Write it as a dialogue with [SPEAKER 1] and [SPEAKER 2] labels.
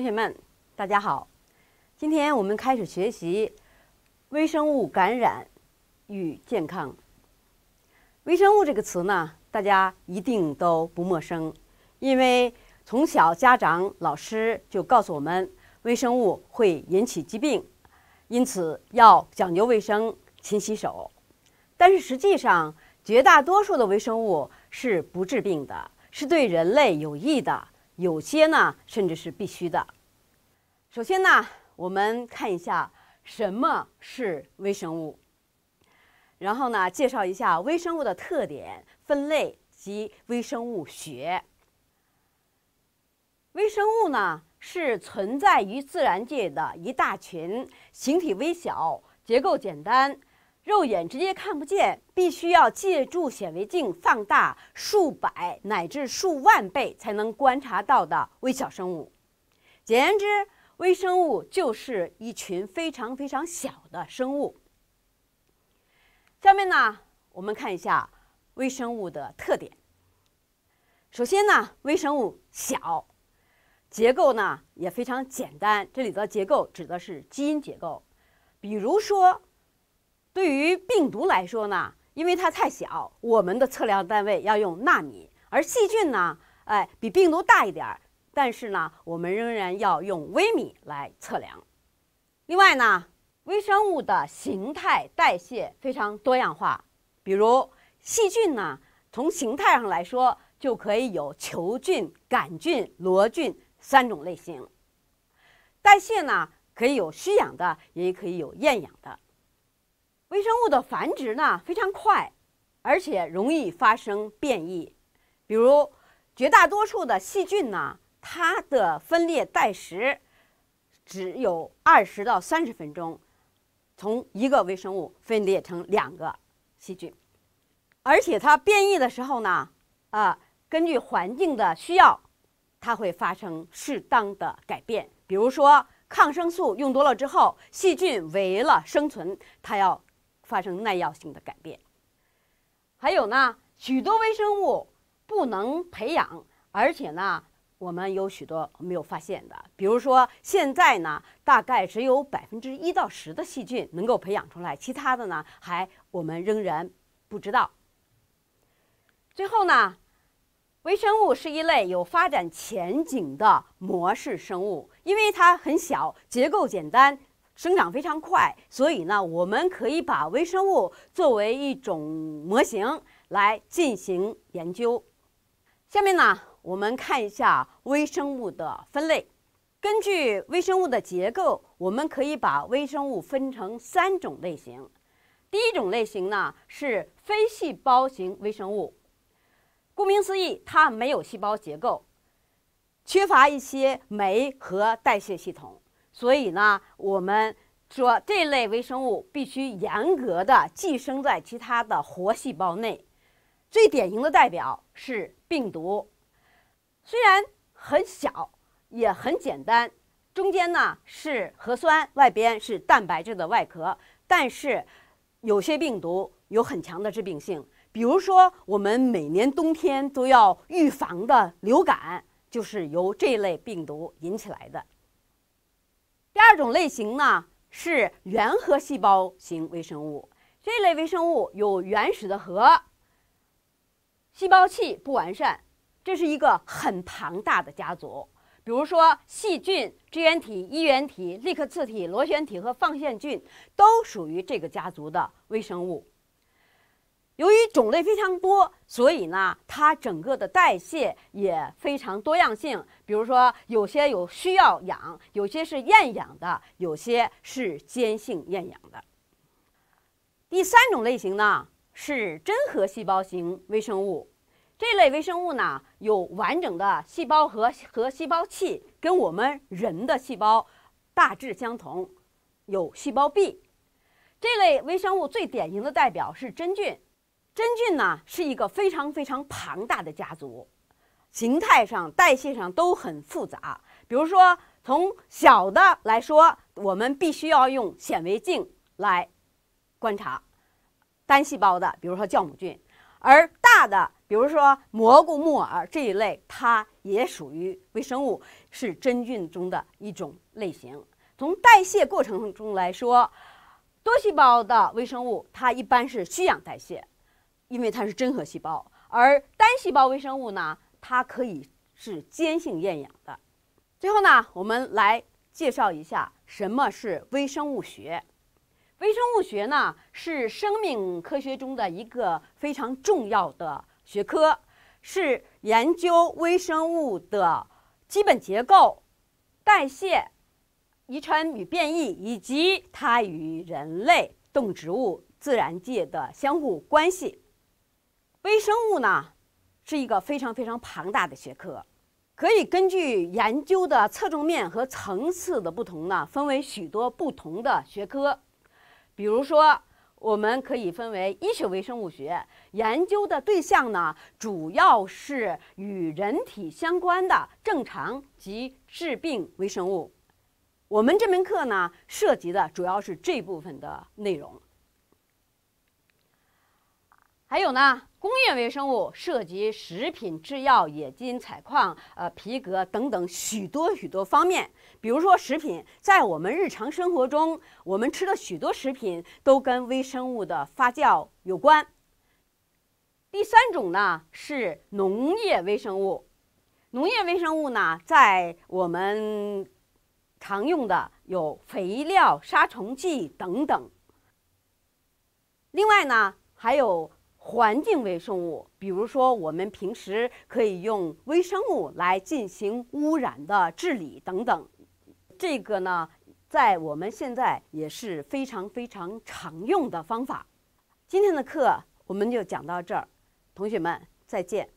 [SPEAKER 1] 同学们，大家好！今天我们开始学习微生物感染与健康。微生物这个词呢，大家一定都不陌生，因为从小家长、老师就告诉我们，微生物会引起疾病，因此要讲究卫生，勤洗手。但是实际上，绝大多数的微生物是不治病的，是对人类有益的。有些呢，甚至是必须的。首先呢，我们看一下什么是微生物，然后呢，介绍一下微生物的特点、分类及微生物学。微生物呢，是存在于自然界的一大群，形体微小，结构简单。肉眼直接看不见，必须要借助显微镜放大数百乃至数万倍才能观察到的微小生物。简言之，微生物就是一群非常非常小的生物。下面呢，我们看一下微生物的特点。首先呢，微生物小，结构呢也非常简单。这里的结构指的是基因结构，比如说。对于病毒来说呢，因为它太小，我们的测量单位要用纳米；而细菌呢，哎，比病毒大一点儿，但是呢，我们仍然要用微米来测量。另外呢，微生物的形态代谢非常多样化。比如细菌呢，从形态上来说，就可以有球菌、杆菌、螺菌三种类型；代谢呢，可以有需氧的，也可以有厌氧的。微生物的繁殖呢非常快，而且容易发生变异。比如，绝大多数的细菌呢，它的分裂代时只有二十到三十分钟，从一个微生物分裂成两个细菌。而且它变异的时候呢，啊，根据环境的需要，它会发生适当的改变。比如说，抗生素用多了之后，细菌为了生存，它要。发生耐药性的改变，还有呢，许多微生物不能培养，而且呢，我们有许多没有发现的，比如说现在呢，大概只有百分之一到十的细菌能够培养出来，其他的呢，还我们仍然不知道。最后呢，微生物是一类有发展前景的模式生物，因为它很小，结构简单。生长非常快，所以呢，我们可以把微生物作为一种模型来进行研究。下面呢，我们看一下微生物的分类。根据微生物的结构，我们可以把微生物分成三种类型。第一种类型呢是非细胞型微生物，顾名思义，它没有细胞结构，缺乏一些酶和代谢系统。所以呢，我们说这类微生物必须严格的寄生在其他的活细胞内。最典型的代表是病毒，虽然很小也很简单，中间呢是核酸，外边是蛋白质的外壳。但是有些病毒有很强的致病性，比如说我们每年冬天都要预防的流感，就是由这类病毒引起来的。第二种类型呢是原核细胞型微生物，这类微生物有原始的核，细胞器不完善，这是一个很庞大的家族。比如说细菌、支原体、衣原体、立克次体、螺旋体和放线菌都属于这个家族的微生物。由于种类非常多，所以呢，它整个的代谢也非常多样性。比如说，有些有需要氧，有些是厌氧的，有些是兼性厌氧的。第三种类型呢是真核细胞型微生物，这类微生物呢有完整的细胞核和细胞器，跟我们人的细胞大致相同，有细胞壁。这类微生物最典型的代表是真菌。真菌呢是一个非常非常庞大的家族，形态上、代谢上都很复杂。比如说，从小的来说，我们必须要用显微镜来观察单细胞的，比如说酵母菌；而大的，比如说蘑菇、木耳这一类，它也属于微生物，是真菌中的一种类型。从代谢过程中来说，多细胞的微生物它一般是需氧代谢。因为它是真核细胞，而单细胞微生物呢，它可以是兼性厌氧的。最后呢，我们来介绍一下什么是微生物学。微生物学呢，是生命科学中的一个非常重要的学科，是研究微生物的基本结构、代谢、遗传与变异，以及它与人类、动植物、自然界的相互关系。微生物呢，是一个非常非常庞大的学科，可以根据研究的侧重面和层次的不同呢，分为许多不同的学科。比如说，我们可以分为医学微生物学，研究的对象呢，主要是与人体相关的正常及致病微生物。我们这门课呢，涉及的主要是这部分的内容。还有呢？工业微生物涉及食品、制药、冶金、采矿、呃、皮革等等许多许多方面。比如说，食品在我们日常生活中，我们吃的许多食品都跟微生物的发酵有关。第三种呢是农业微生物，农业微生物呢在我们常用的有肥料、杀虫剂等等。另外呢还有。环境微生物，比如说我们平时可以用微生物来进行污染的治理等等，这个呢，在我们现在也是非常非常常用的方法。今天的课我们就讲到这儿，同学们再见。